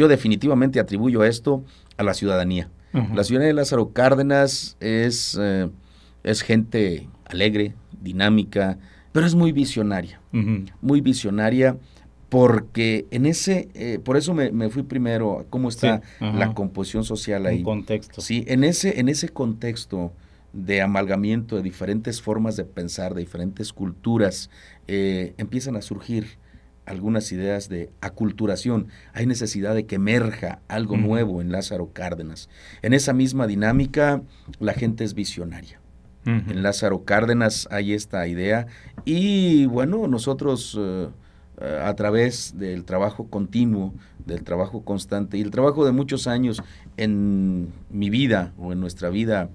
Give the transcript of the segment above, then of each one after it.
Yo definitivamente atribuyo esto a la ciudadanía. La ciudadanía de Lázaro Cárdenas es, eh, es gente alegre, dinámica, pero es muy visionaria. Muy visionaria porque en ese, eh, por eso me, fui primero, cómo está la composición social ahí. contexto. Sí, en ese, en ese contexto de amalgamiento de diferentes formas de pensar, de diferentes culturas, eh, empiezan a surgir algunas ideas de aculturación. Hay necesidad de que emerja algo nuevo en Lázaro Cárdenas. En esa misma dinámica, la gente es visionaria. En Lázaro Cárdenas hay esta idea y bueno, nosotros eh, eh, a través del trabajo continuo, del trabajo constante y el trabajo de muchos años en mi vida o en nuestra vida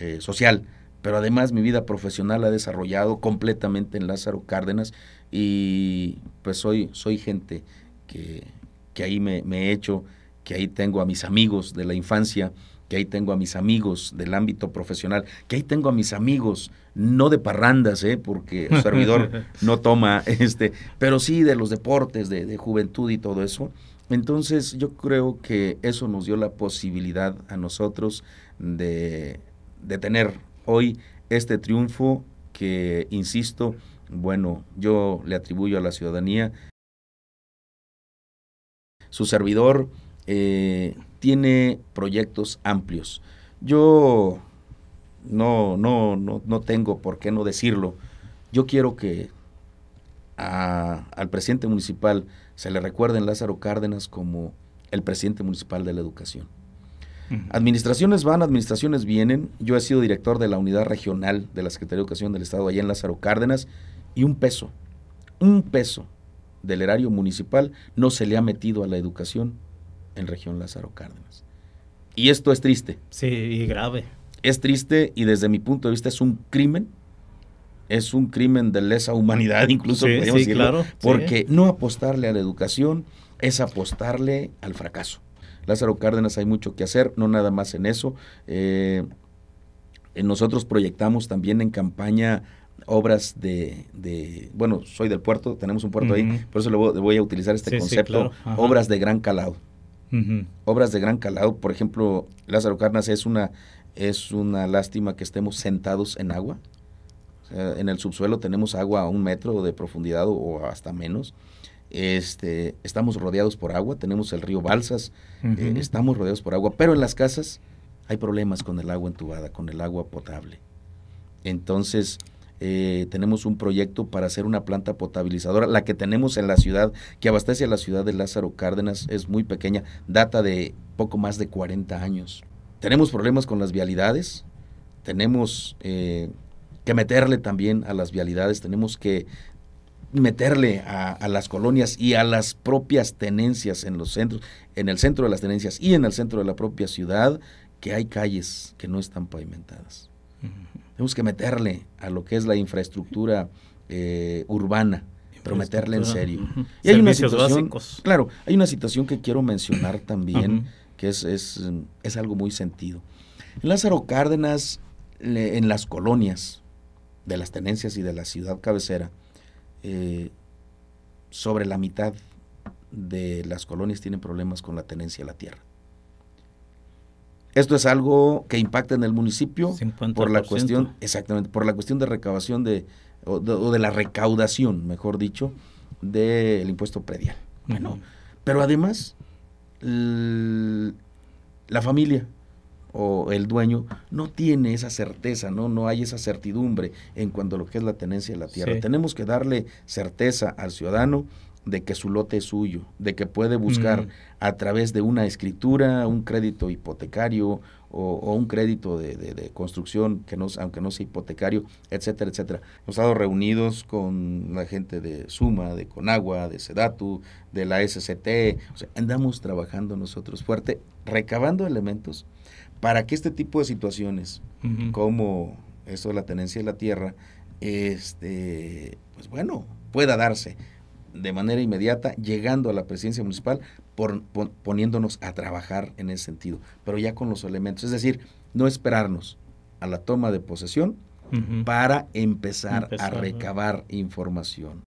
eh, social, pero además mi vida profesional ha desarrollado completamente en Lázaro Cárdenas y pues soy, soy gente que, ahí me, he hecho, que ahí tengo a mis amigos de la infancia, que ahí tengo a mis amigos del ámbito profesional, que ahí tengo a mis amigos, no de parrandas, ¿eh? porque el servidor no toma, este, pero sí de los deportes, de, juventud y todo eso. Entonces yo creo que eso nos dio la posibilidad a nosotros de, de tener hoy este triunfo que, insisto, bueno, yo le atribuyo a la ciudadanía. Su servidor eh, tiene proyectos amplios. Yo no, no, no, tengo por qué no decirlo. Yo quiero que al presidente municipal se le recuerde en Lázaro Cárdenas como el presidente municipal de la educación. Administraciones van, administraciones vienen. Yo he sido director de la unidad regional de la Secretaría de Educación del Estado allá en Lázaro Cárdenas y un peso, un peso del erario municipal no se le ha metido a la educación en región Lázaro Cárdenas. Y esto es triste. Sí, y grave. Es triste y desde mi punto de vista es un crimen. Es un crimen de lesa humanidad, incluso claro, porque no apostarle a la educación es apostarle al fracaso. Lázaro Cárdenas hay mucho que hacer, no nada más en eso. Eh, eh, nosotros proyectamos también en campaña obras de, bueno, soy del puerto, tenemos un puerto ahí, por eso le voy, a utilizar este concepto, obras de gran calado. Obras de gran calado, por ejemplo, Lázaro Cárdenas es una, es una lástima que estemos sentados en agua. Eh, en el subsuelo tenemos agua a un metro de profundidad o hasta menos. Este, estamos rodeados por agua, tenemos el río Balsas, eh, estamos rodeados por agua, pero en las casas hay problemas con el agua entubada, con el agua potable. Entonces, eh, tenemos un proyecto para hacer una planta potabilizadora. La que tenemos en la ciudad, que abastece a la ciudad de Lázaro Cárdenas, es muy pequeña, data de poco más de 40 años. Tenemos problemas con las vialidades, tenemos eh, que meterle también a las vialidades, tenemos que meterle a, las colonias y a las propias tenencias en los centros, en el centro de las tenencias y en el centro de la propia ciudad, que hay calles que no están pavimentadas. Tenemos que meterle a lo que es la infraestructura eh, urbana, pero meterle en serio. Y hay una situación, claro, hay una situación que quiero mencionar también, que es, algo muy sentido. En Lázaro Cárdenas, en las colonias de las tenencias y de la ciudad cabecera, eh, sobre la mitad de las colonias tienen problemas con la tenencia de la tierra. Esto es algo que impacta en el municipio por la cuestión, exactamente, por la cuestión de recaudación de o, de, la recaudación, mejor dicho, del impuesto predial. Bueno, pero además la familia o el dueño no tiene esa certeza, no, no hay esa certidumbre en cuanto a lo que es la tenencia de la tierra. Tenemos que darle certeza al ciudadano de que su lote es suyo, de que puede buscar a través de una escritura, un crédito hipotecario o, un crédito de, construcción, que no, aunque no sea hipotecario, etcétera, etcétera. Hemos estado reunidos con la gente de Suma, de Conagua, de Sedatu, de la SCT. O sea, andamos trabajando nosotros fuerte, recabando elementos para que este tipo de situaciones, como eso de la tenencia de la tierra, este, pues bueno, pueda darse de manera inmediata llegando a la presidencia municipal por, poniéndonos a trabajar en ese sentido, pero ya con los elementos, es decir, no esperarnos a la toma de posesión para empezar, a recabar información.